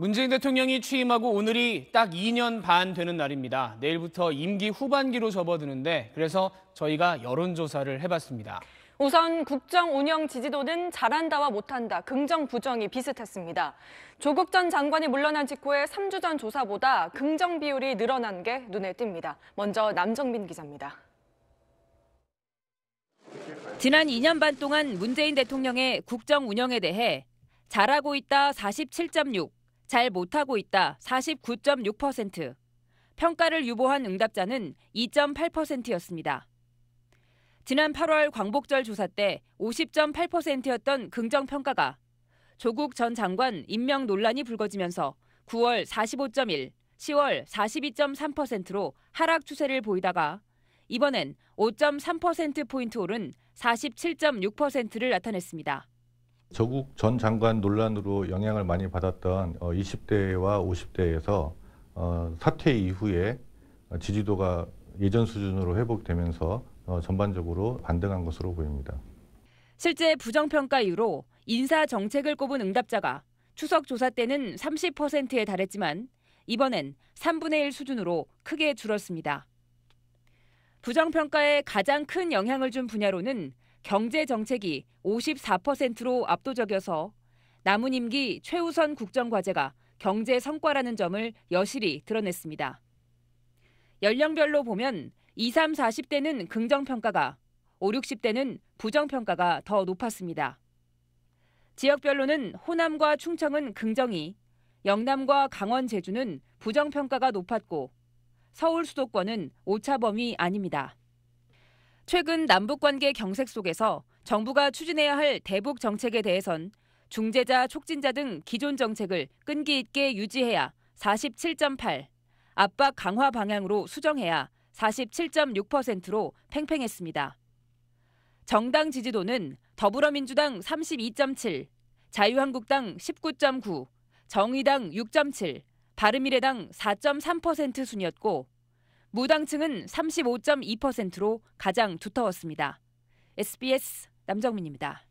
문재인 대통령이 취임하고 오늘이 딱 2년 반 되는 날입니다. 내일부터 임기 후반기로 접어드는데 그래서 저희가 여론조사를 해봤습니다. 우선 국정 운영 지지도는 잘한다와 못한다, 긍정 부정이 비슷했습니다. 조국 전 장관이 물러난 직후에 3주 전 조사보다 긍정 비율이 늘어난 게 눈에 띕니다. 먼저 남정민 기자입니다. 지난 2년 반 동안 문재인 대통령의 국정 운영에 대해 잘하고 있다 47.6, 잘 못하고 있다 49.6%, 평가를 유보한 응답자는 2.8%였습니다. 지난 8월 광복절 조사 때 50.8%였던 긍정평가가 조국 전 장관 임명 논란이 불거지면서 9월 45.1, 10월 42.3%로 하락 추세를 보이다가 이번엔 5.3%포인트 오른 47.6%를 나타냈습니다. 저국 전 장관 논란으로 영향을 많이 받았던 20대와 어, 50대에서 어, 사퇴 이후에 지지도가 예전 수준으로 회복되면서 어, 전반적으로 반등한 것으로 보입니다. 실제 부정평가 이후로 인사 정책을 꼽은 응답자가 추석 조사 때는 30%에 달했지만 이번엔 3분의 1 수준으로 크게 줄었습니다. 부정평가에 가장 큰 영향을 준 분야로는 경제 정책이 54%로 압도적이어서 남은 임기 최우선 국정과제가 경제 성과라는 점을 여실히 드러냈습니다. 연령별로 보면 2 3, 40대는 긍정평가가, 5 60대는 부정평가가 더 높았습니다. 지역별로는 호남과 충청은 긍정이, 영남과 강원, 제주는 부정평가가 높았고, 서울 수도권은 오차범위 아닙니다. 최근 남북관계 경색 속에서 정부가 추진해야 할 대북 정책에 대해선 중재자, 촉진자 등 기존 정책을 끈기 있게 유지해야 47.8, 압박 강화 방향으로 수정해야 47.6%로 팽팽했습니다. 정당 지지도는 더불어민주당 32.7, 자유한국당 19.9, 정의당 6.7, 바른미래당 4.3% 순이었고 무당층은 35.2%로 가장 두터웠습니다. SBS 남정민입니다.